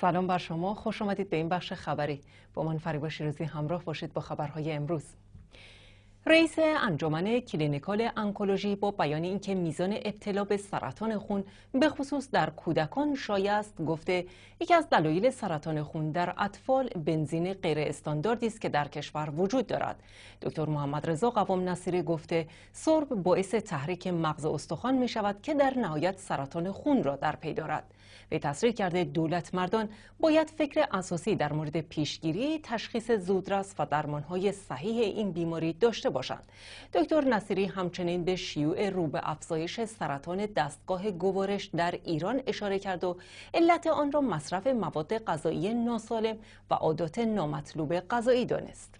سلام بر شما خوش آمدید به این بخش خبری با من فریبا شیروزی همراه باشید با خبرهای امروز رئیس انجمن کلینیکال انکولوژی با بیان اینکه میزان ابتلا به سرطان خون به خصوص در کودکان شایع است گفته یکی از دلایل سرطان خون در اطفال بنزین غیر استانداردی است که در کشور وجود دارد دکتر محمد رضا قوام نصیری گفته سرب باعث تحریک مغز استخوان می شود که در نهایت سرطان خون را در پی دارد وی تصریح کرده دولت مردان باید فکر اساسی در مورد پیشگیری تشخیص زودرس و درمانهای صحیح این بیماری داشته باشند دکتر نصیری همچنین به شیوع رو به افزایش سرطان دستگاه گوارش در ایران اشاره کرد و علت آن را مصرف مواد غذایی ناسالم و عادات نامطلوب غذایی دانست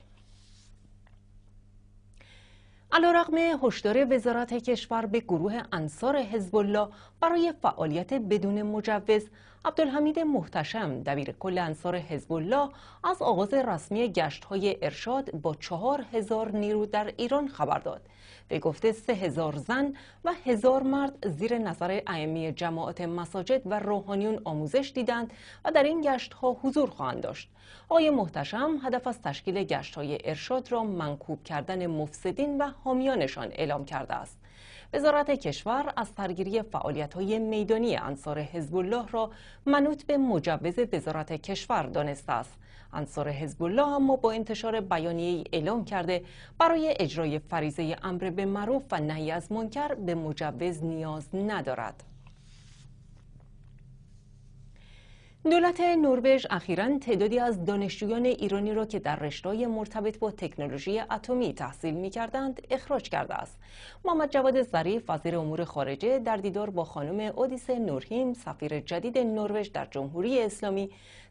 علیرغم هشدار وزارت کشور به گروه انصار حزب الله برای فعالیت بدون مجوز عبدالحمید محتشم دبیر کل انصار حزب الله از آغاز رسمی گشت ارشاد با چهار هزار نیرو در ایران خبر داد به گفته سه هزار زن و هزار مرد زیر نظر ائمه جماعت مساجد و روحانیون آموزش دیدند و در این گشت ها حضور خواهند داشت. آقای محتشم هدف از تشکیل گشت های ارشاد را منکوب کردن مفسدین و حامیانشان اعلام کرده است. وزارت کشور از سرگیری فعالیت های میدانی انصار حزب الله را منوط به مجوز وزارت کشور دانسته است. انصار حزب الله اما با انتشار بیانیه اعلام کرده برای اجرای فریضه امر به معروف و نهی از منکر به مجوز نیاز ندارد دولت نروژ اخیرا تعدادی از دانشجویان ایرانی را که در رشتههای مرتبط با تکنولوژی اتمی تحصیل می اخراج کرده است. محمد جواد ظریف وزیر امور خارجه در دیدار با خانم اودیس نورهیم سفیر جدید نروژ در جمهوری اسلامی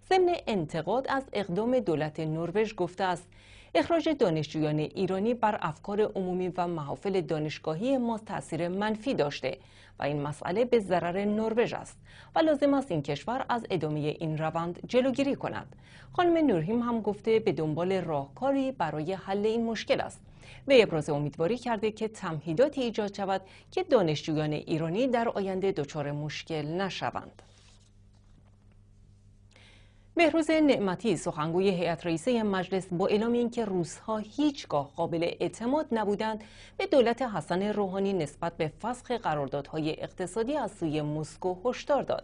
ضمن انتقاد از اقدام دولت نروژ گفته است اخراج دانشجویان ایرانی بر افکار عمومی و محافل دانشگاهی ما تاثیر منفی داشته و این مسئله به ضرر نروژ است و لازم است این کشور از ادامه این روند جلوگیری کند خانم نورهیم هم گفته به دنبال راهکاری برای حل این مشکل است و ابراز امیدواری کرده که تمهیداتی ایجاد شود که دانشجویان ایرانی در آینده دچار مشکل نشوند بهروز نعمتی سخنگوی هیئت رئیسه مجلس با اعلام اینکه روزها هیچگاه قابل اعتماد نبودند به دولت حسن روحانی نسبت به فسخ قراردادهای اقتصادی از سوی مسکو هشدار داد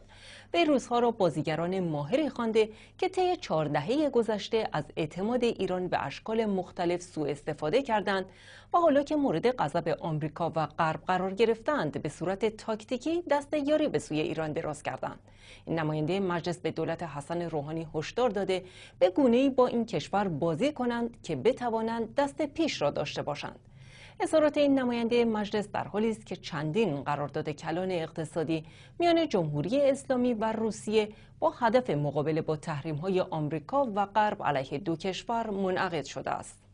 روزها را بازیگران ماهری خوانده که طی چهار دهه گذشته از اعتماد ایران به اشکال مختلف سوء استفاده کردند و حالا که مورد غضب آمریکا و غرب قرار گرفتند به صورت تاکتیکی دست یاری به سوی ایران دراز کردند این نماینده مجلس به دولت حسن روحانی هشدار داده به گونه‌ای با این کشور بازی کنند که بتوانند دست پیش را داشته باشند اظهارات این نماینده مجلس در حالی است که چندین قرارداد کلان اقتصادی میان جمهوری اسلامی و روسیه با هدف مقابله با تحریم‌های آمریکا و غرب علیه دو کشور منعقد شده است.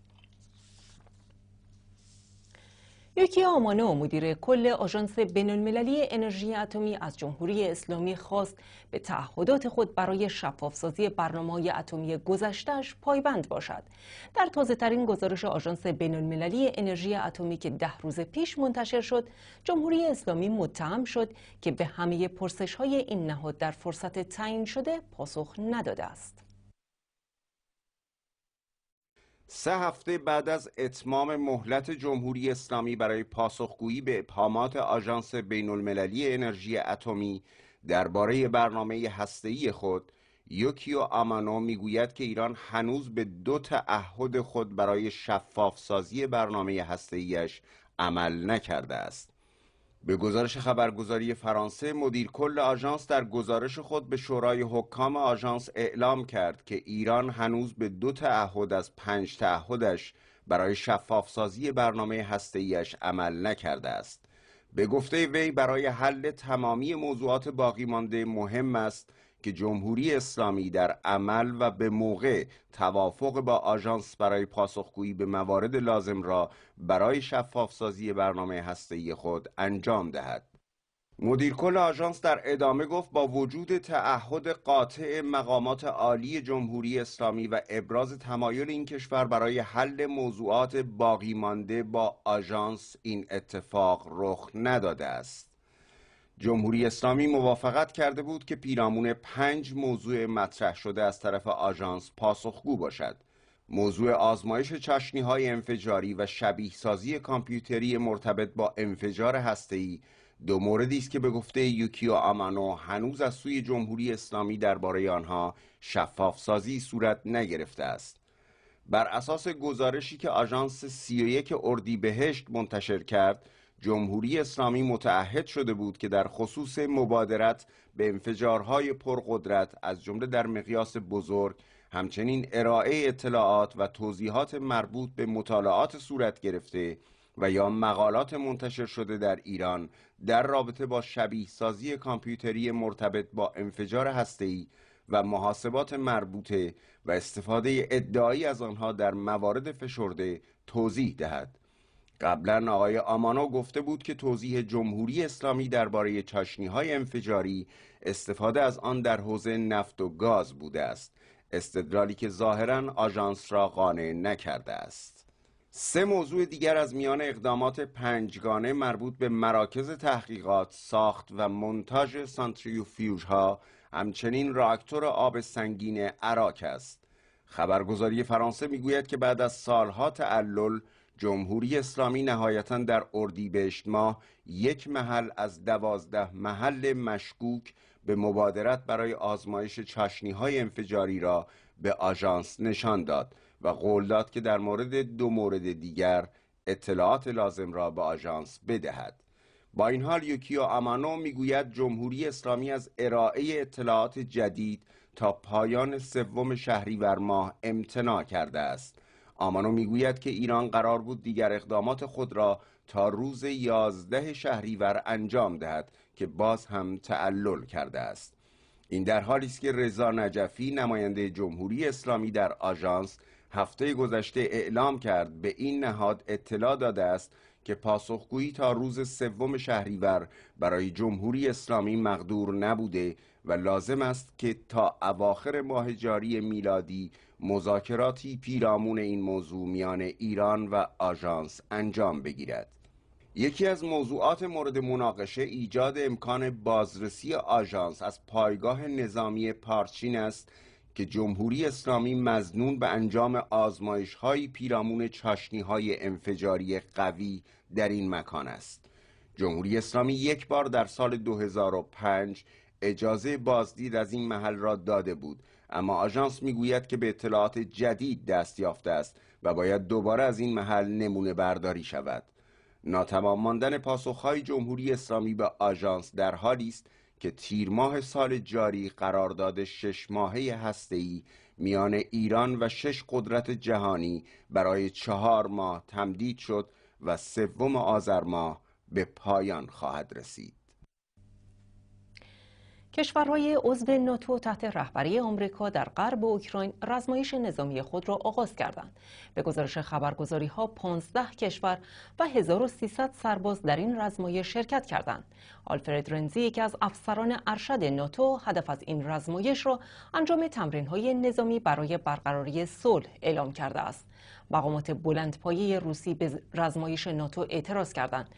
یکی آمانو مدیر کل آژانس المللی انرژی اتمی از جمهوری اسلامی خواست به تعهدات خود برای شفافسازی برنامه اتمی گذشتهش پایبند باشد. در تازه ترین گزارش آژانس المللی انرژی اتمی که ده روز پیش منتشر شد، جمهوری اسلامی متهم شد که به همه پرسش های این نهاد در فرصت تعیین شده پاسخ نداده است. سه هفته بعد از اتمام مهلت جمهوری اسلامی برای پاسخگویی به ابهامات آژانس بین المللی انرژی اتمی درباره برنامه هسته‌ای خود یوکیو آمانو میگوید که ایران هنوز به دو تعهد خود برای شفافسازی برنامه هسته‌ایش عمل نکرده است. به گزارش خبرگزاری فرانسه مدیر کل آژانس در گزارش خود به شورای حکام آژانس اعلام کرد که ایران هنوز به دو تعهد از پنج تعهدش برای شفافسازی برنامه هسته‌ایش عمل نکرده است. به گفته وی برای حل تمامی موضوعات باقی مانده مهم است که جمهوری اسلامی در عمل و به موقع توافق با آژانس برای پاسخگویی به موارد لازم را برای شفافسازی برنامه هسته‌ای خود انجام دهد. مدیر کل آژانس در ادامه گفت با وجود تعهد قاطع مقامات عالی جمهوری اسلامی و ابراز تمایل این کشور برای حل موضوعات باقی مانده با آژانس این اتفاق رخ نداده است. جمهوری اسلامی موافقت کرده بود که پیرامون پنج موضوع مطرح شده از طرف آژانس پاسخگو باشد موضوع آزمایش چشنی های انفجاری و شبیه سازی کامپیوتری مرتبط با انفجار هسته‌ای دو موردی است که به گفته یوکیو آمانو هنوز از سوی جمهوری اسلامی درباره آنها شفاف سازی صورت نگرفته است بر اساس گزارشی که آژانس 31 اردیبهشت منتشر کرد جمهوری اسلامی متعهد شده بود که در خصوص مبادرت به انفجارهای پرقدرت از جمله در مقیاس بزرگ همچنین ارائه اطلاعات و توضیحات مربوط به مطالعات صورت گرفته و یا مقالات منتشر شده در ایران در رابطه با شبیه سازی کامپیوتری مرتبط با انفجار هسته‌ای و محاسبات مربوطه و استفاده ادعایی از آنها در موارد فشرده توضیح دهد. قبلا آقای آمانو گفته بود که توضیح جمهوری اسلامی درباره چاشنی های انفجاری استفاده از آن در حوزه نفت و گاز بوده است استدلالی که ظاهرا آژانس را قانع نکرده است سه موضوع دیگر از میان اقدامات پنجگانه مربوط به مراکز تحقیقات ساخت و منتاج سانتریوفیوژ ها همچنین راکتور آب سنگین عراک است خبرگزاری فرانسه میگوید که بعد از سالها تعلل جمهوری اسلامی نهایتا در اردیبهشت ماه یک محل از دوازده محل مشکوک به مبادرت برای آزمایش چشنی های انفجاری را به آژانس نشان داد و قول داد که در مورد دو مورد دیگر اطلاعات لازم را به آژانس بدهد با این حال یوکیو امانو میگوید جمهوری اسلامی از ارائه اطلاعات جدید تا پایان سوم شهریور ماه امتناع کرده است آمانو میگوید که ایران قرار بود دیگر اقدامات خود را تا روز یازده شهریور انجام دهد که باز هم تعلل کرده است این در حالی است که رضا نجفی نماینده جمهوری اسلامی در آژانس هفته گذشته اعلام کرد به این نهاد اطلاع داده است که پاسخگویی تا روز سوم شهریور برای جمهوری اسلامی مقدور نبوده و لازم است که تا اواخر ماه جاری میلادی مذاکراتی پیرامون این موضوع میان ایران و آژانس انجام بگیرد یکی از موضوعات مورد مناقشه ایجاد امکان بازرسی آژانس از پایگاه نظامی پارچین است که جمهوری اسلامی مزنون به انجام آزمایش های پیرامون چاشنی های انفجاری قوی در این مکان است جمهوری اسلامی یک بار در سال 2005 اجازه بازدید از این محل را داده بود اما آژانس میگوید که به اطلاعات جدید دست یافته است و باید دوباره از این محل نمونه برداری شود ناتمام ماندن پاسخهای جمهوری اسلامی به آژانس در حالی است که تیر ماه سال جاری قرارداد شش ماهه هسته‌ای میان ایران و شش قدرت جهانی برای چهار ماه تمدید شد و سوم آذر ماه به پایان خواهد رسید کشورهای عضو ناتو تحت رهبری آمریکا در غرب اوکراین رزمایش نظامی خود را آغاز کردند. به گزارش خبرگزاری ها 15 کشور و 1300 سرباز در این رزمایش شرکت کردند. آلفرد رنزی یکی از افسران ارشد ناتو هدف از این رزمایش را انجام تمرین های نظامی برای برقراری صلح اعلام کرده است. مقامات بلندپایه روسی به رزمایش ناتو اعتراض کردند.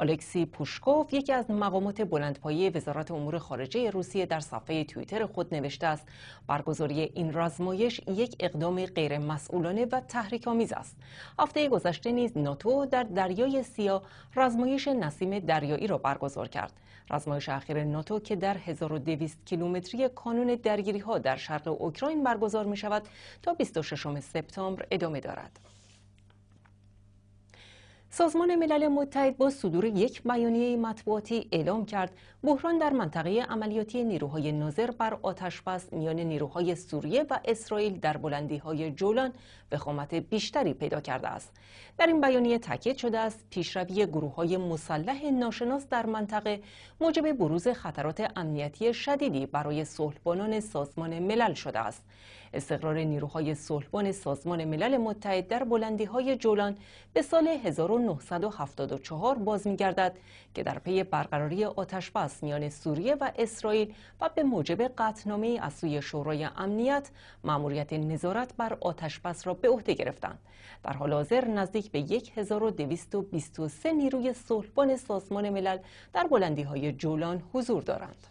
الکسی پوشکوف یکی از مقامات بلندپایه وزارت امور خارجه روسیه در صفحه توییتر خود نوشته است برگزاری این رزمایش یک اقدام غیرمسئولانه و تحریک‌آمیز است هفته گذشته نیز ناتو در دریای سیاه رزمایش نسیم دریایی را برگزار کرد رزمایش اخیر ناتو که در 1200 کیلومتری کانون درگیری ها در شرق اوکراین برگزار می شود تا 26 سپتامبر ادامه دارد. سازمان ملل متحد با صدور یک بیانیه مطبوعاتی اعلام کرد بحران در منطقه عملیاتی نیروهای ناظر بر آتش بس میان نیروهای سوریه و اسرائیل در بلندی های جولان وخامت بیشتری پیدا کرده است در این بیانیه تاکید شده است پیشروی گروه های مسلح ناشناس در منطقه موجب بروز خطرات امنیتی شدیدی برای صلحبانان سازمان ملل شده است استقرار نیروهای صلحبان سازمان ملل متحد در بلندی های جولان به سال 1000 1974 باز میگردد که در پی برقراری آتش میان سوریه و اسرائیل و به موجب قطنامه از سوی شورای امنیت ماموریت نظارت بر آتش را به عهده گرفتند در حال حاضر نزدیک به 1223 نیروی صلحبان سازمان ملل در بلندی های جولان حضور دارند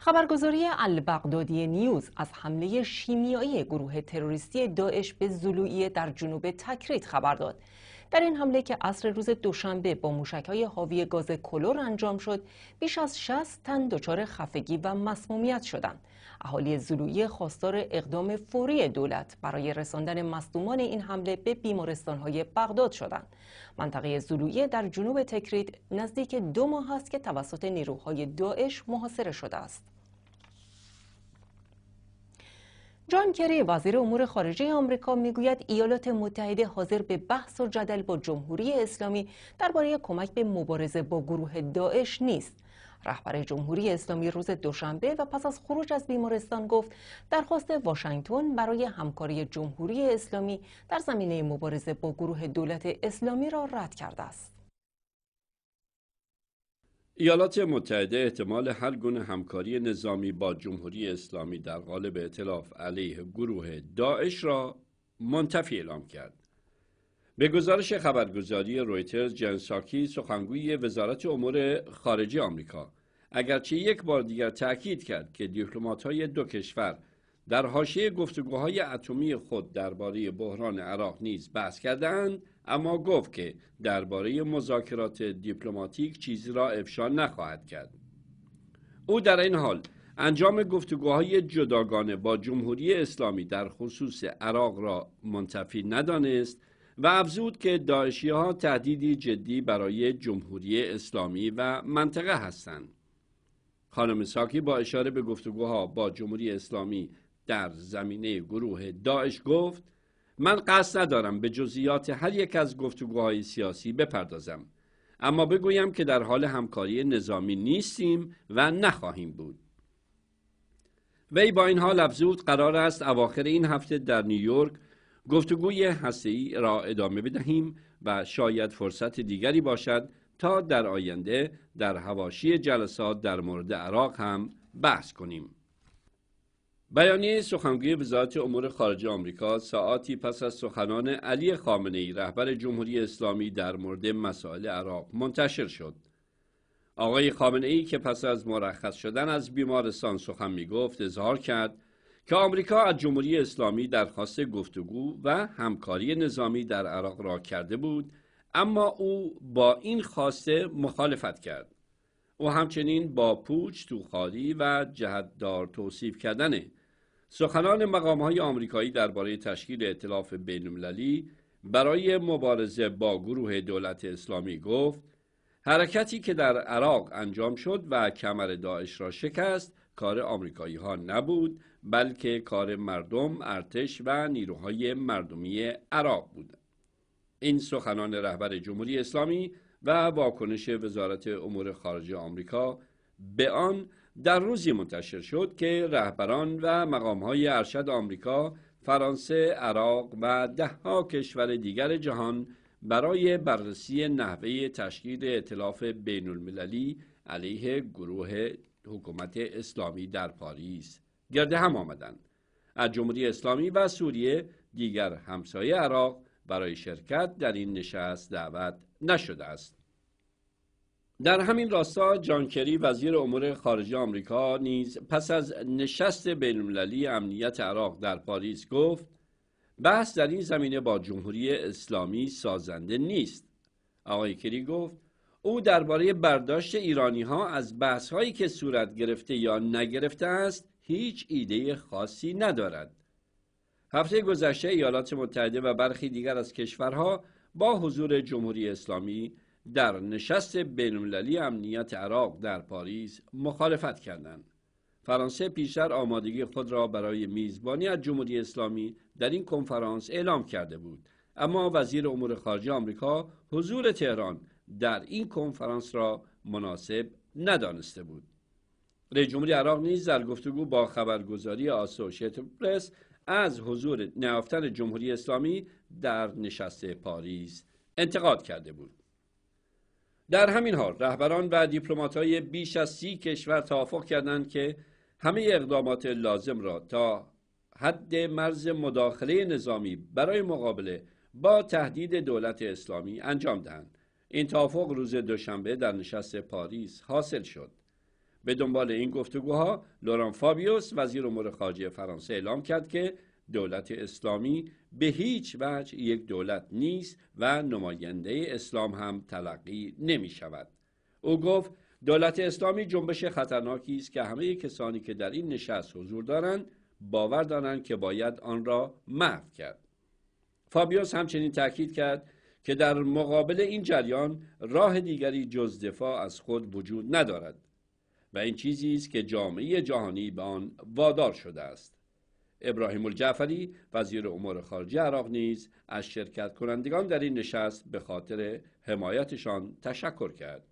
خبرگزاری البغدادی نیوز از حمله شیمیایی گروه تروریستی داعش به زلوئیه در جنوب تکریت خبر داد. در این حمله که عصر روز دوشنبه با های حاوی گاز کلور انجام شد، بیش از 60 تن دچار خفگی و مسمومیت شدند. اهالی زلویه خواستار اقدام فوری دولت برای رساندن مصدومان این حمله به بیمارستانهای بغداد شدند. منطقه زلویه در جنوب تکرید نزدیک دو ماه است که توسط نیروهای داعش محاصره شده است. جان کری وزیر امور خارجه آمریکا میگوید ایالات متحده حاضر به بحث و جدل با جمهوری اسلامی درباره کمک به مبارزه با گروه داعش نیست رهبر جمهوری اسلامی روز دوشنبه و پس از خروج از بیمارستان گفت درخواست واشنگتن برای همکاری جمهوری اسلامی در زمینه مبارزه با گروه دولت اسلامی را رد کرده است. ایالات متحده احتمال هر گونه همکاری نظامی با جمهوری اسلامی در قالب اطلاف علیه گروه داعش را منتفی اعلام کرد. به گزارش خبرگزاری رویترز جنساکی سخنگوی وزارت امور خارجه آمریکا اگرچه یک بار دیگر تاکید کرد که های دو کشور در حاشیه گفتگوهای اتمی خود درباره بحران عراق نیز بحث کردند اما گفت که درباره مذاکرات دیپلماتیک چیزی را افشا نخواهد کرد او در این حال انجام گفتگوهای جداگانه با جمهوری اسلامی در خصوص عراق را منتفی ندانست و افزود که داعشی ها تهدیدی جدی برای جمهوری اسلامی و منطقه هستند. خانم ساکی با اشاره به گفتگوها با جمهوری اسلامی در زمینه گروه داعش گفت من قصد ندارم به جزئیات هر یک از گفتگوهای سیاسی بپردازم اما بگویم که در حال همکاری نظامی نیستیم و نخواهیم بود وی با این حال افزود قرار است اواخر این هفته در نیویورک گفتگوی ای را ادامه بدهیم و شاید فرصت دیگری باشد تا در آینده در هواشی جلسات در مورد عراق هم بحث کنیم. بیانیه سخنگوی وزارت امور خارجه آمریکا ساعتی پس از سخنان علی خامنه ای رهبر جمهوری اسلامی در مورد مسائل عراق منتشر شد. آقای خامنه ای که پس از مرخص شدن از بیمارستان سخن می گفت اظهار کرد که آمریکا از جمهوری اسلامی درخواست گفتگو و همکاری نظامی در عراق را کرده بود اما او با این خواسته مخالفت کرد او همچنین با پوچ توخالی و جهتدار توصیف کردن سخنان مقام های آمریکایی درباره تشکیل اطلاف بین برای مبارزه با گروه دولت اسلامی گفت حرکتی که در عراق انجام شد و کمر داعش را شکست کار آمریکایی ها نبود بلکه کار مردم ارتش و نیروهای مردمی عراق بود این سخنان رهبر جمهوری اسلامی و واکنش وزارت امور خارجه آمریکا به آن در روزی منتشر شد که رهبران و مقامهای ارشد آمریکا فرانسه، عراق و دهها کشور دیگر جهان برای بررسی نحوه تشکیل اطلاف بین المللی علیه گروه حکومت اسلامی در پاریس گرد هم آمدند از جمهوری اسلامی و سوریه دیگر همسایه عراق برای شرکت در این نشست دعوت نشده است در همین راستا جان کری وزیر امور خارجه آمریکا نیز پس از نشست بینالمللی امنیت عراق در پاریس گفت بحث در این زمینه با جمهوری اسلامی سازنده نیست آقای کری گفت او درباره برداشت ایرانی ها از بحث هایی که صورت گرفته یا نگرفته است هیچ ایده خاصی ندارد. هفته گذشته ایالات متحده و برخی دیگر از کشورها با حضور جمهوری اسلامی در نشست بینالمللی امنیت عراق در پاریس مخالفت کردند. فرانسه پیشتر آمادگی خود را برای میزبانی از جمهوری اسلامی در این کنفرانس اعلام کرده بود اما وزیر امور خارجه آمریکا حضور تهران در این کنفرانس را مناسب ندانسته بود رئیس جمهوری عراق نیز در گفتگو با خبرگزاری آسوشیت پرس از حضور نیافتن جمهوری اسلامی در نشست پاریس انتقاد کرده بود در همین حال رهبران و های بیش از سی کشور توافق کردند که همه اقدامات لازم را تا حد مرز مداخله نظامی برای مقابله با تهدید دولت اسلامی انجام دهند این توافق روز دوشنبه در نشست پاریس حاصل شد به دنبال این گفتگوها لوران فابیوس وزیر امور خارجه فرانسه اعلام کرد که دولت اسلامی به هیچ وجه یک دولت نیست و نماینده اسلام هم تلقی نمی شود. او گفت دولت اسلامی جنبش خطرناکی است که همه کسانی که در این نشست حضور دارند باور دارند که باید آن را محو کرد. فابیوس همچنین تاکید کرد که در مقابل این جریان راه دیگری جز دفاع از خود وجود ندارد و این چیزی است که جامعه جهانی به آن وادار شده است ابراهیم الجعفری وزیر امور خارجه عراق نیز از شرکت کنندگان در این نشست به خاطر حمایتشان تشکر کرد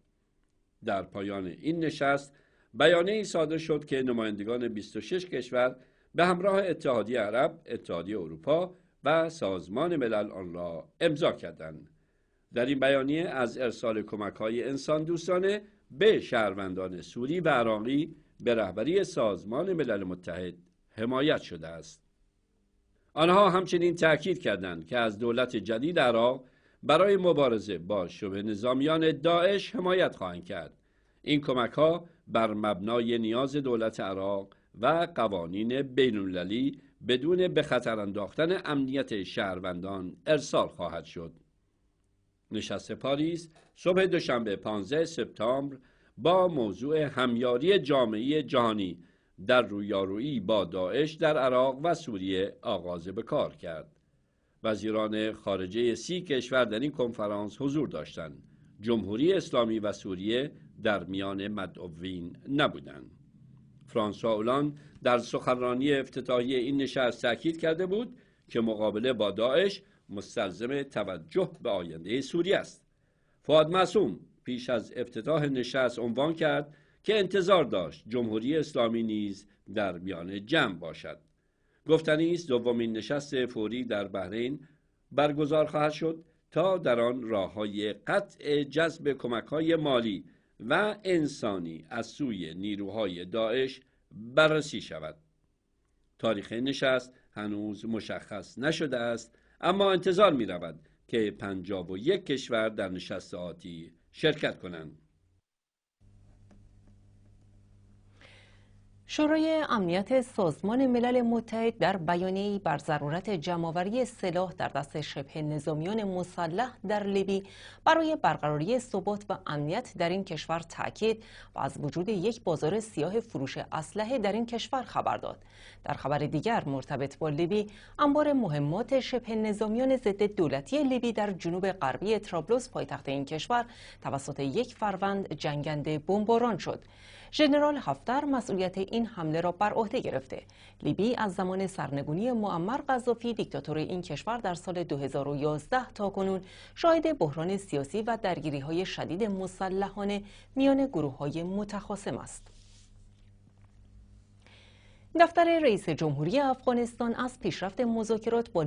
در پایان این نشست بیانیه ای صادر شد که نمایندگان 26 کشور به همراه اتحادیه عرب، اتحادیه اروپا، و سازمان ملل آن را امضا کردند در این بیانیه از ارسال کمک های انسان دوستانه به شهروندان سوری و عراقی به رهبری سازمان ملل متحد حمایت شده است آنها همچنین تاکید کردند که از دولت جدید عراق برای مبارزه با شبه نظامیان داعش حمایت خواهند کرد این کمک ها بر مبنای نیاز دولت عراق و قوانین بین‌المللی بدون به خطر انداختن امنیت شهروندان ارسال خواهد شد. نشست پاریس صبح دوشنبه 15 سپتامبر با موضوع همیاری جامعه جهانی در رویارویی با داعش در عراق و سوریه آغاز به کار کرد. وزیران خارجه سی کشور در این کنفرانس حضور داشتند. جمهوری اسلامی و سوریه در میان مدعوین نبودند. فرانسوا اولان در سخنرانی افتتاحی این نشست تاکید کرده بود که مقابله با داعش مستلزم توجه به آینده سوریه است فعاد معصوم پیش از افتتاح نشست عنوان کرد که انتظار داشت جمهوری اسلامی نیز در میان جمع باشد گفتنی است دومین نشست فوری در بحرین برگزار خواهد شد تا در آن راههای قطع جذب کمک های مالی و انسانی از سوی نیروهای داعش بررسی شود تاریخ نشست هنوز مشخص نشده است اما انتظار می رود که پنجاب و یک کشور در نشست آتی شرکت کنند شورای امنیت سازمان ملل متحد در بیانیه‌ای بر ضرورت جمعآوری سلاح در دست شبه نظامیان مسلح در لیبی برای برقراری ثبات و امنیت در این کشور تاکید و از وجود یک بازار سیاه فروش اسلحه در این کشور خبر داد. در خبر دیگر مرتبط با لیبی، انبار مهمات شبه نظامیان ضد دولتی لیبی در جنوب غربی ترابلس پایتخت این کشور توسط یک فروند جنگنده بمباران شد. ژنرال هفتر مسئولیت این حمله را بر عهده گرفته لیبی از زمان سرنگونی معمر قذافی دیکتاتور این کشور در سال 2011 تا کنون شاهد بحران سیاسی و درگیری های شدید مسلحانه میان گروه های متخاصم است دفتر رئیس جمهوری افغانستان از پیشرفت مذاکرات با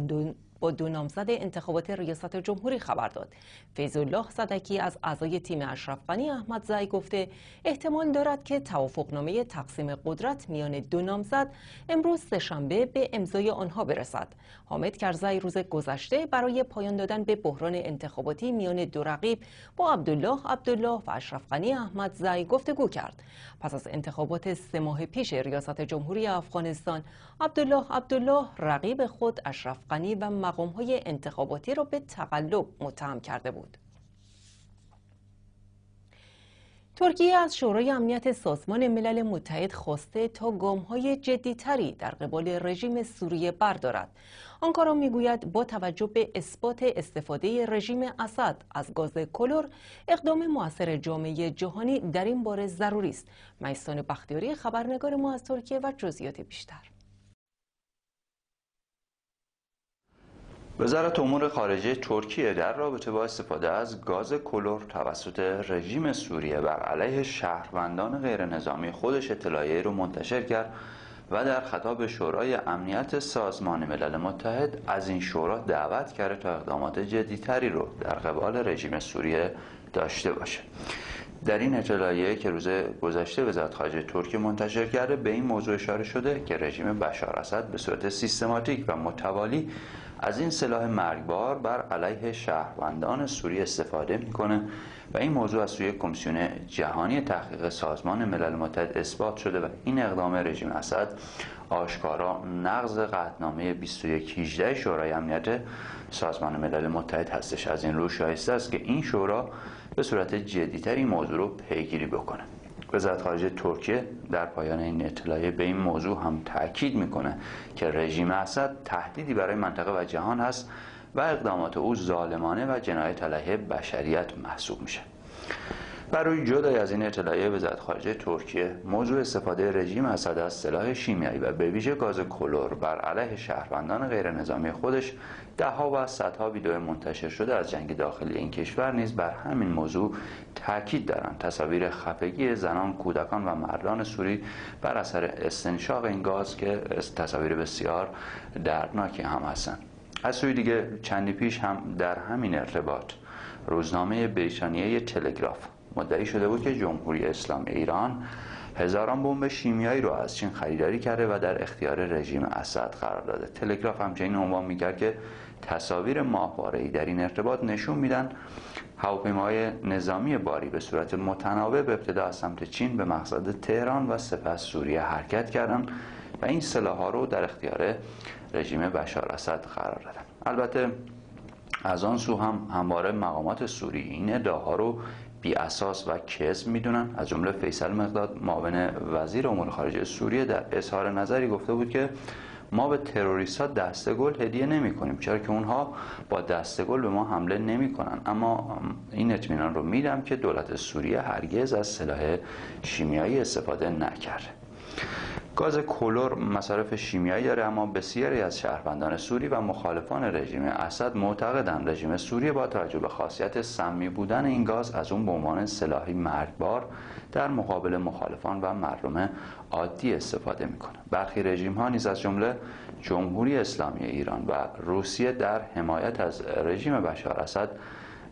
با دو نامزد انتخابات ریاست جمهوری خبر داد الله صدکی از اعضای تیم اشرف احمد احمدزی گفته احتمال دارد که توافقنامه تقسیم قدرت میان دو نامزد امروز سهشنبه به امضای آنها برسد حامد کرزی روز گذشته برای پایان دادن به بحران انتخاباتی میان دو رقیب با عبدالله عبدالله و اشرف غنی احمدزی گفتگو کرد پس از انتخابات سه ماه پیش ریاست جمهوری افغانستان عبدالله عبدالله رقیب خود اشرف غنی و مقام های انتخاباتی را به تقلب متهم کرده بود. ترکیه از شورای امنیت سازمان ملل متحد خواسته تا گام های تری در قبال رژیم سوریه بردارد. آنکارا میگوید با توجه به اثبات استفاده رژیم اسد از گاز کلور اقدام موثر جامعه جهانی در این باره ضروری است. میسان بختیاری خبرنگار ما از ترکیه و جزئیات بیشتر. وزارت امور خارجه ترکیه در رابطه با استفاده از گاز کلور توسط رژیم سوریه بر علیه شهروندان غیر نظامی خودش اطلاعیه رو منتشر کرد و در خطاب شورای امنیت سازمان ملل متحد از این شورا دعوت کرد تا اقدامات جدیتری رو در قبال رژیم سوریه داشته باشه در این اطلاعیه که روز گذشته وزارت خارجه ترکیه منتشر کرده به این موضوع اشاره شده که رژیم بشار اسد به صورت سیستماتیک و متوالی از این سلاح مرگبار بر علیه شهروندان سوری استفاده میکنه و این موضوع از سوی کمیسیون جهانی تحقیق سازمان ملل متحد اثبات شده و این اقدام رژیم اسد آشکارا نقض قطعنامه 2118 شورای امنیت سازمان ملل متحد هستش از این رو شایسته است که این شورا به صورت جدیتری موضوع رو پیگیری بکنه وزارت خارجه ترکیه در پایان این اطلاعیه به این موضوع هم تاکید میکنه که رژیم اسد تهدیدی برای منطقه و جهان هست و اقدامات او ظالمانه و جنایت علیه بشریت محسوب میشه برای جدای از این اطلاعیه وزارت خارجه ترکیه موضوع استفاده رژیم اسد از سلاح شیمیایی و به ویژه گاز کلور بر علیه شهروندان غیر نظامی خودش ها و صدها ویدیو منتشر شده از جنگ داخلی این کشور نیز بر همین موضوع تاکید دارند تصاویر خفگی زنان کودکان و مردان سوری بر اثر استنشاق این گاز که تصاویر بسیار دردناکی هم هستند از سوی دیگه چندی پیش هم در همین ارتباط روزنامه بریتانیای تلگراف مدعی شده بود که جمهوری اسلام ایران هزاران بمب شیمیایی رو از چین خریداری کرده و در اختیار رژیم اسد قرار داده تلگراف همچنین عنوان میکرد که تصاویر ماهواره‌ای در این ارتباط نشون میدن هواپیماهای نظامی باری به صورت متناوب ابتدا از سمت چین به مقصد تهران و سپس سوریه حرکت کردند و این ها رو در اختیار رژیم بشار اسد قرار دادن البته از آن سو هم همواره مقامات سوری این ادعاها رو بی اساس و کس میدونن از جمله فیصل مقداد معاون وزیر امور خارجه سوریه در اظهار نظری گفته بود که ما به تروریست ها دستگل هدیه نمی کنیم چرا که اونها با دستگل به ما حمله نمی کنن اما این اطمینان رو میدم که دولت سوریه هرگز از سلاح شیمیایی استفاده نکرده گاز کلور مصارف شیمیایی داره اما بسیاری از شهروندان سوری و مخالفان رژیم اسد معتقدند رژیم سوری با توجه به خاصیت سمی بودن این گاز از اون به عنوان سلاحی مرگبار در مقابل مخالفان و مردم عادی استفاده میکنه برخی رژیم ها نیز از جمله جمهوری اسلامی ایران و روسیه در حمایت از رژیم بشار اسد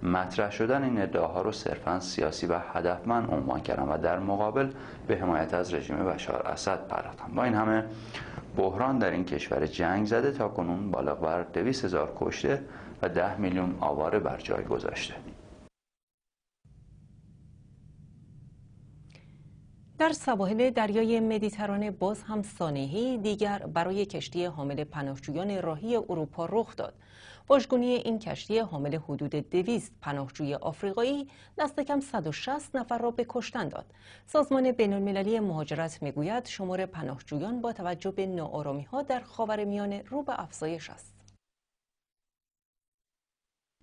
مطرح شدن این ادعاها رو صرفا سیاسی و هدفمند عنوان کردم و در مقابل به حمایت از رژیم بشار اسد پرداختم با این همه بحران در این کشور جنگ زده تا کنون بالغ بر دویست هزار کشته و ده میلیون آواره بر جای گذاشته در سواحل دریای مدیترانه باز هم سانحه دیگر برای کشتی حامل پناهجویان راهی اروپا رخ داد باشگونی این کشتی حامل حدود دویست پناهجوی آفریقایی دست کم 160 نفر را به کشتن داد. سازمان المللی مهاجرت میگوید شمار پناهجویان با توجه به ها در خاورمیانه رو به افزایش است.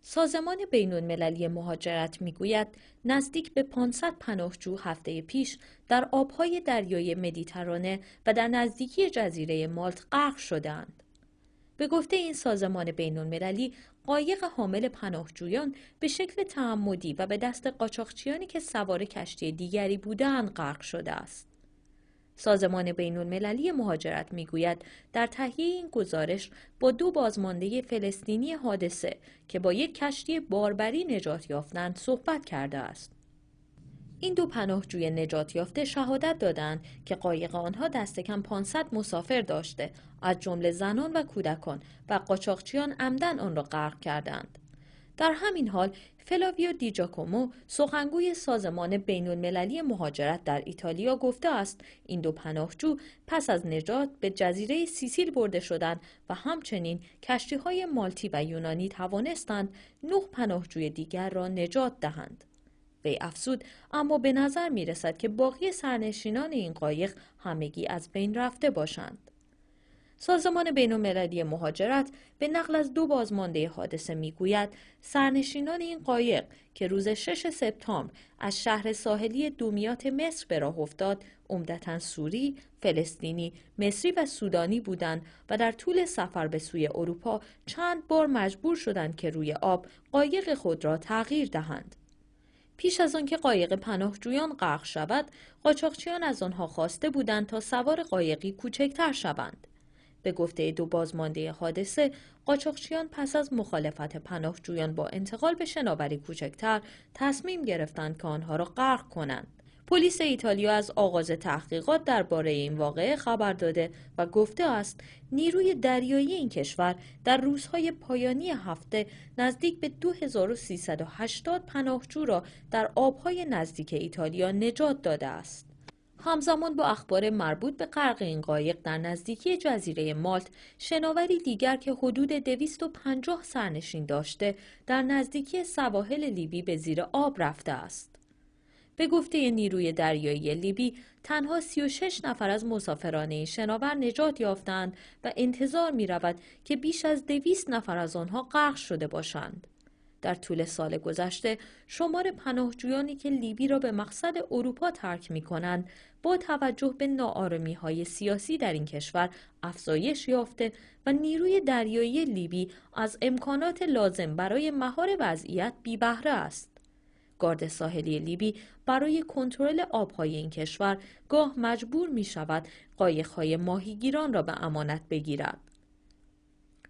سازمان بین المللی مهاجرت میگوید نزدیک به 500 پناهجو هفته پیش در آبهای دریای مدیترانه و در نزدیکی جزیره مالت غرق شدند. به گفته این سازمان بین المللی قایق حامل پناهجویان به شکل تعمدی و به دست قاچاقچیانی که سوار کشتی دیگری بودند غرق شده است. سازمان بین المللی مهاجرت میگوید در تهیه این گزارش با دو بازمانده فلسطینی حادثه که با یک کشتی باربری نجات یافتند صحبت کرده است. این دو پناهجوی نجات یافته شهادت دادند که قایق آنها دست کم 500 مسافر داشته از جمله زنان و کودکان و قاچاقچیان عمدن آن را غرق کردند در همین حال فلاویو دیجاکومو سخنگوی سازمان بین المللی مهاجرت در ایتالیا گفته است این دو پناهجو پس از نجات به جزیره سیسیل برده شدند و همچنین کشتی های مالتی و یونانی توانستند نه پناهجوی دیگر را نجات دهند. وی افزود اما به نظر می رسد که باقی سرنشینان این قایق همگی از بین رفته باشند. سازمان بین المللی مهاجرت به نقل از دو بازمانده حادثه میگوید سرنشینان این قایق که روز 6 سپتامبر از شهر ساحلی دومیات مصر به راه افتاد عمدتا سوری، فلسطینی، مصری و سودانی بودند و در طول سفر به سوی اروپا چند بار مجبور شدند که روی آب قایق خود را تغییر دهند. پیش از آنکه قایق پناهجویان غرق شود قاچاقچیان از آنها خواسته بودند تا سوار قایقی کوچکتر شوند به گفته دو بازمانده حادثه قاچاقچیان پس از مخالفت پناهجویان با انتقال به شناوری کوچکتر تصمیم گرفتند که آنها را غرق کنند پلیس ایتالیا از آغاز تحقیقات درباره این واقعه خبر داده و گفته است نیروی دریایی این کشور در روزهای پایانی هفته نزدیک به 2380 پناهجو را در آبهای نزدیک ایتالیا نجات داده است. همزمان با اخبار مربوط به غرق این قایق در نزدیکی جزیره مالت شناوری دیگر که حدود 250 سرنشین داشته در نزدیکی سواحل لیبی به زیر آب رفته است به گفته نیروی دریایی لیبی تنها 36 نفر از مسافران این شناور نجات یافتند و انتظار می رود که بیش از 200 نفر از آنها غرق شده باشند. در طول سال گذشته شمار پناهجویانی که لیبی را به مقصد اروپا ترک می کنند با توجه به نارمی های سیاسی در این کشور افزایش یافته و نیروی دریایی لیبی از امکانات لازم برای مهار وضعیت بی بهره است. گارد ساحلی لیبی برای کنترل آبهای این کشور گاه مجبور می شود قایقهای ماهیگیران را به امانت بگیرد.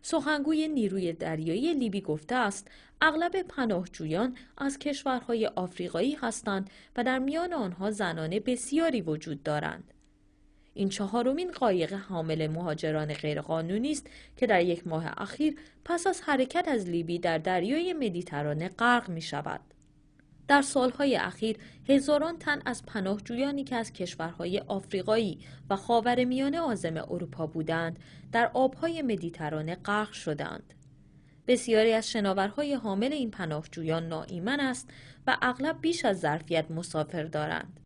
سخنگوی نیروی دریایی لیبی گفته است اغلب پناهجویان از کشورهای آفریقایی هستند و در میان آنها زنانه بسیاری وجود دارند. این چهارمین قایق حامل مهاجران غیرقانونی است که در یک ماه اخیر پس از حرکت از لیبی در دریای مدیترانه غرق می شود. در سالهای اخیر هزاران تن از پناهجویانی که از کشورهای آفریقایی و خاورمیانه آزم اروپا بودند در آبهای مدیترانه غرق شدند بسیاری از شناورهای حامل این پناهجویان ناایمن است و اغلب بیش از ظرفیت مسافر دارند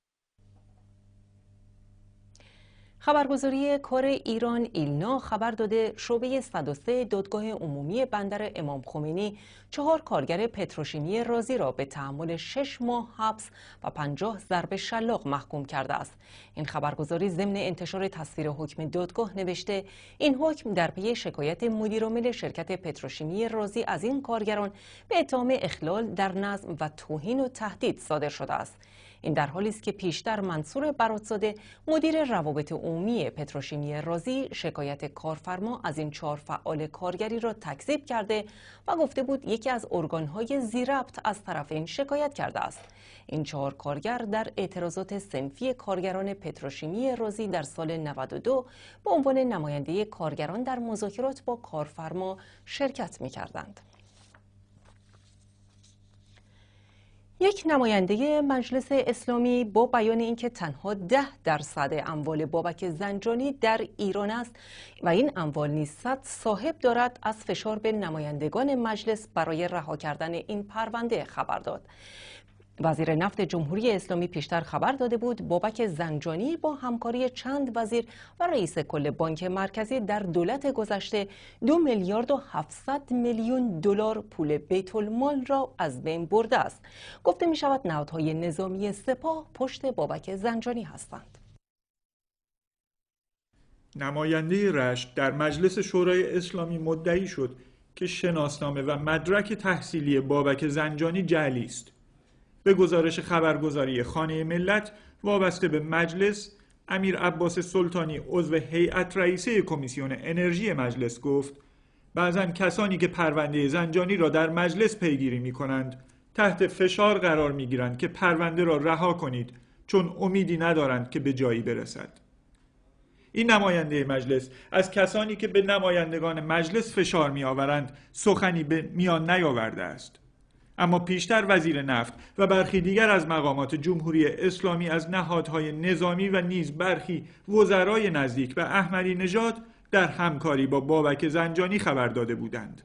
خبرگزاری کار ایران ایلنا خبر داده شعبه 103 دادگاه عمومی بندر امام خمینی چهار کارگر پتروشیمی رازی را به تحمل 6 ماه حبس و 50 ضرب شلاق محکوم کرده است. این خبرگزاری ضمن انتشار تصویر حکم دادگاه نوشته این حکم در پی شکایت مدیرعامل شرکت پتروشیمی رازی از این کارگران به اتهام اخلال در نظم و توهین و تهدید صادر شده است. این در حالی است که پیشتر منصور براتزاده مدیر روابط عمومی پتروشیمی رازی شکایت کارفرما از این چهار فعال کارگری را تکذیب کرده و گفته بود یکی از ارگانهای زیربط از طرف این شکایت کرده است این چهار کارگر در اعتراضات سنفی کارگران پتروشیمی رازی در سال 92 به عنوان نماینده کارگران در مذاکرات با کارفرما شرکت می کردند. یک نماینده مجلس اسلامی با بیان اینکه تنها ده درصد اموال بابک زنجانی در ایران است و این اموال نیست صاحب دارد از فشار به نمایندگان مجلس برای رها کردن این پرونده خبر داد وزیر نفت جمهوری اسلامی پیشتر خبر داده بود بابک زنجانی با همکاری چند وزیر و رئیس کل بانک مرکزی در دولت گذشته دو میلیارد و 700 میلیون دلار پول بیت المال را از بین برده است گفته می شود نهادهای نظامی سپاه پشت بابک زنجانی هستند نماینده رشت در مجلس شورای اسلامی مدعی شد که شناسنامه و مدرک تحصیلی بابک زنجانی جعلی است به گزارش خبرگزاری خانه ملت وابسته به مجلس امیر عباس سلطانی عضو هیئت رئیسه کمیسیون انرژی مجلس گفت بعضا کسانی که پرونده زنجانی را در مجلس پیگیری می کنند تحت فشار قرار می گیرند که پرونده را رها کنید چون امیدی ندارند که به جایی برسد این نماینده مجلس از کسانی که به نمایندگان مجلس فشار می آورند سخنی به میان نیاورده است اما پیشتر وزیر نفت و برخی دیگر از مقامات جمهوری اسلامی از نهادهای نظامی و نیز برخی وزرای نزدیک به احمدی نژاد در همکاری با بابک زنجانی خبر داده بودند.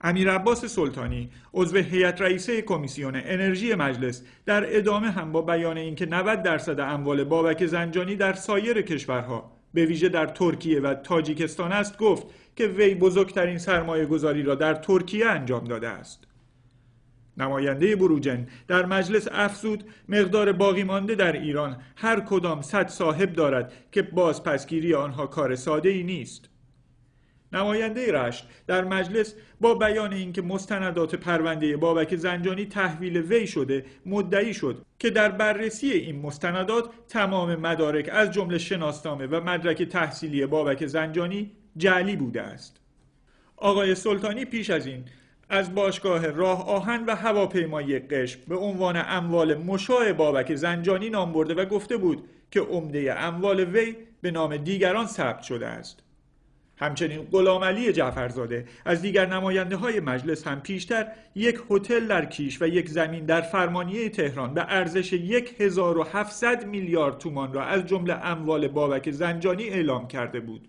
امیر عباس سلطانی عضو هیئت رئیسه کمیسیون انرژی مجلس در ادامه هم با بیان اینکه 90 درصد اموال بابک زنجانی در سایر کشورها به ویژه در ترکیه و تاجیکستان است گفت که وی بزرگترین سرمایه گذاری را در ترکیه انجام داده است نماینده بروجن در مجلس افزود مقدار باقی مانده در ایران هر کدام صد صاحب دارد که باز پسگیری آنها کار ساده ای نیست نماینده رشت در مجلس با بیان اینکه مستندات پرونده بابک زنجانی تحویل وی شده مدعی شد که در بررسی این مستندات تمام مدارک از جمله شناسنامه و مدرک تحصیلی بابک زنجانی جعلی بوده است آقای سلطانی پیش از این از باشگاه راه آهن و هواپیمایی قشم به عنوان اموال مشاع بابک زنجانی نام برده و گفته بود که عمده اموال وی به نام دیگران ثبت شده است همچنین غلام علی جعفرزاده از دیگر نماینده های مجلس هم پیشتر یک هتل در کیش و یک زمین در فرمانیه تهران به ارزش 1700 میلیارد تومان را از جمله اموال بابک زنجانی اعلام کرده بود.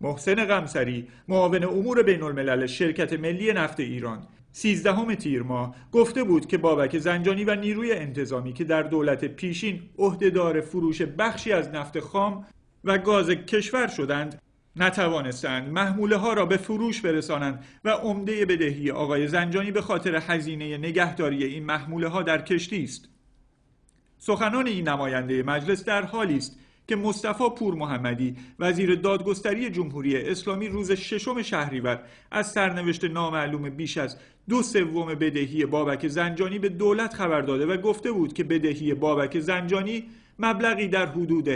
محسن غمسری معاون امور بین الملل شرکت ملی نفت ایران 13 تیر ماه گفته بود که بابک زنجانی و نیروی انتظامی که در دولت پیشین عهدهدار فروش بخشی از نفت خام و گاز کشور شدند نتوانستند محموله ها را به فروش برسانند و عمده بدهی آقای زنجانی به خاطر هزینه نگهداری این محموله ها در کشتی است سخنان این نماینده مجلس در حالی است که مصطفی پور محمدی وزیر دادگستری جمهوری اسلامی روز ششم شهریور از سرنوشت نامعلوم بیش از دو سوم بدهی بابک زنجانی به دولت خبر داده و گفته بود که بدهی بابک زنجانی مبلغی در حدود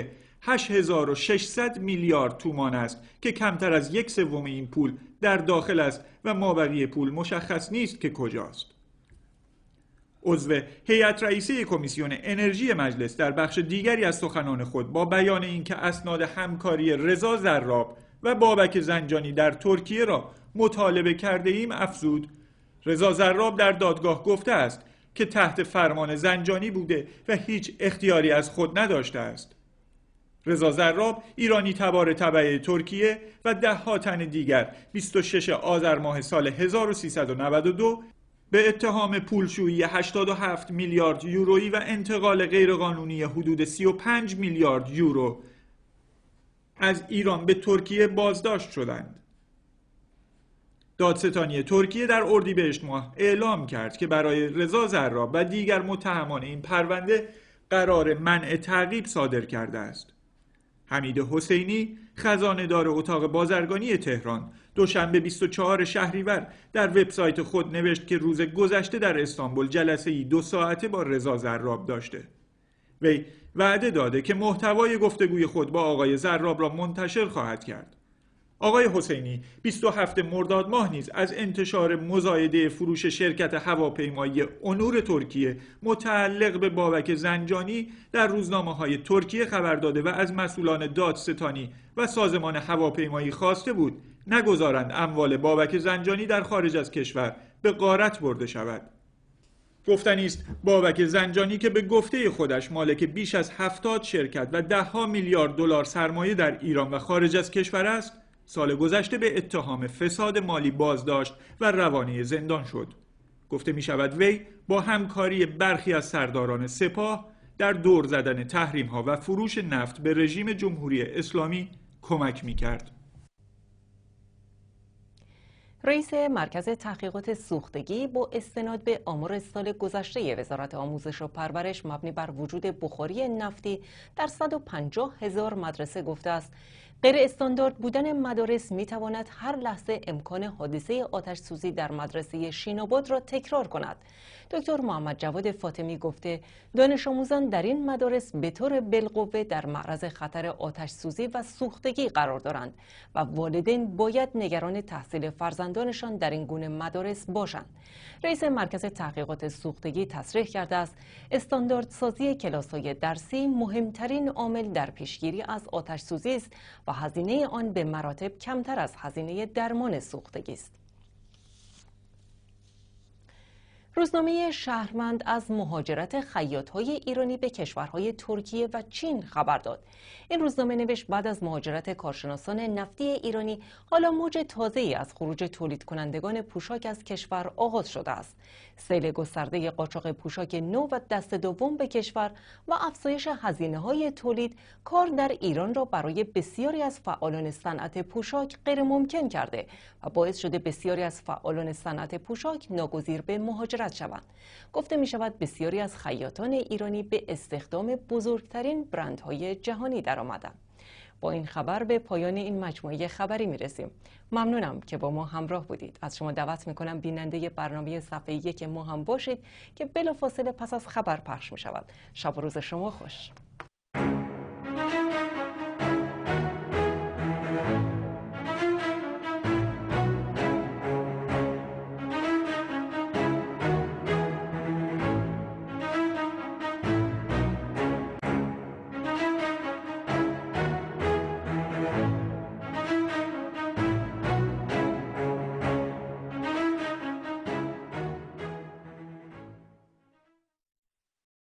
8600 میلیارد تومان است که کمتر از یک سوم این پول در داخل است و مابقی پول مشخص نیست که کجاست عضو هیئت رئیسه کمیسیون انرژی مجلس در بخش دیگری از سخنان خود با بیان اینکه اسناد همکاری رضا زراب و بابک زنجانی در ترکیه را مطالبه کرده ایم افزود رضا زراب در دادگاه گفته است که تحت فرمان زنجانی بوده و هیچ اختیاری از خود نداشته است رضا زراب ایرانی تبار تبع ترکیه و ده ها تن دیگر 26 آذر ماه سال 1392 به اتهام پولشویی 87 میلیارد یورویی و انتقال غیرقانونی حدود 35 میلیارد یورو از ایران به ترکیه بازداشت شدند. دادستانی ترکیه در اردیبهشت ماه اعلام کرد که برای رضا زراب و دیگر متهمان این پرونده قرار منع تعقیب صادر کرده است. حمید حسینی دار اتاق بازرگانی تهران دوشنبه 24 شهریور در وبسایت خود نوشت که روز گذشته در استانبول جلسه ای دو ساعته با رضا زراب داشته وی وعده داده که محتوای گفتگوی خود با آقای زراب را منتشر خواهد کرد آقای حسینی 27 مرداد ماه نیز از انتشار مزایده فروش شرکت هواپیمایی انور ترکیه متعلق به بابک زنجانی در روزنامه های ترکیه خبر داده و از مسئولان دادستانی و سازمان هواپیمایی خواسته بود نگذارند اموال بابک زنجانی در خارج از کشور به قارت برده شود گفتنی است بابک زنجانی که به گفته خودش مالک بیش از هفتاد شرکت و دهها میلیارد دلار سرمایه در ایران و خارج از کشور است سال گذشته به اتهام فساد مالی بازداشت و روانه زندان شد گفته می شود وی با همکاری برخی از سرداران سپاه در دور زدن تحریم ها و فروش نفت به رژیم جمهوری اسلامی کمک می کرد. رئیس مرکز تحقیقات سوختگی با استناد به آمار سال گذشته وزارت آموزش و پرورش مبنی بر وجود بخاری نفتی در 150 هزار مدرسه گفته است غیر استاندارد بودن مدارس می تواند هر لحظه امکان حادثه آتش سوزی در مدرسه شیناباد را تکرار کند. دکتر محمد جواد فاطمی گفته دانش آموزان در این مدارس به طور بالقوه در معرض خطر آتش سوزی و سوختگی قرار دارند و والدین باید نگران تحصیل فرزندانشان در این گونه مدارس باشند. رئیس مرکز تحقیقات سوختگی تصریح کرده است استاندارد سازی کلاس‌های درسی مهمترین عامل در پیشگیری از آتش سوزی است و و هزینه آن به مراتب کمتر از هزینه درمان سوختگی است روزنامه شهرمند از مهاجرت های ایرانی به کشورهای ترکیه و چین خبر داد. این روزنامه نوشت بعد از مهاجرت کارشناسان نفتی ایرانی حالا موج ای از خروج تولید کنندگان پوشاک از کشور آغاز شده است. سیل گسترده قاچاق پوشاک نو و دست دوم به کشور و افزایش هزینه های تولید کار در ایران را برای بسیاری از فعالان صنعت پوشاک ممکن کرده و باعث شده بسیاری از فعالان صنعت پوشاک ناگزیر به مهاجرت گفته می شود بسیاری از خیاطان ایرانی به استخدام بزرگترین برندهای جهانی در آمدن با این خبر به پایان این مجموعه خبری می رسیم. ممنونم که با ما همراه بودید. از شما دعوت می کنم بیننده برنامه صفحه یک ما هم باشید که بلافاصله پس از خبر پخش می شود. شب و روز شما خوش.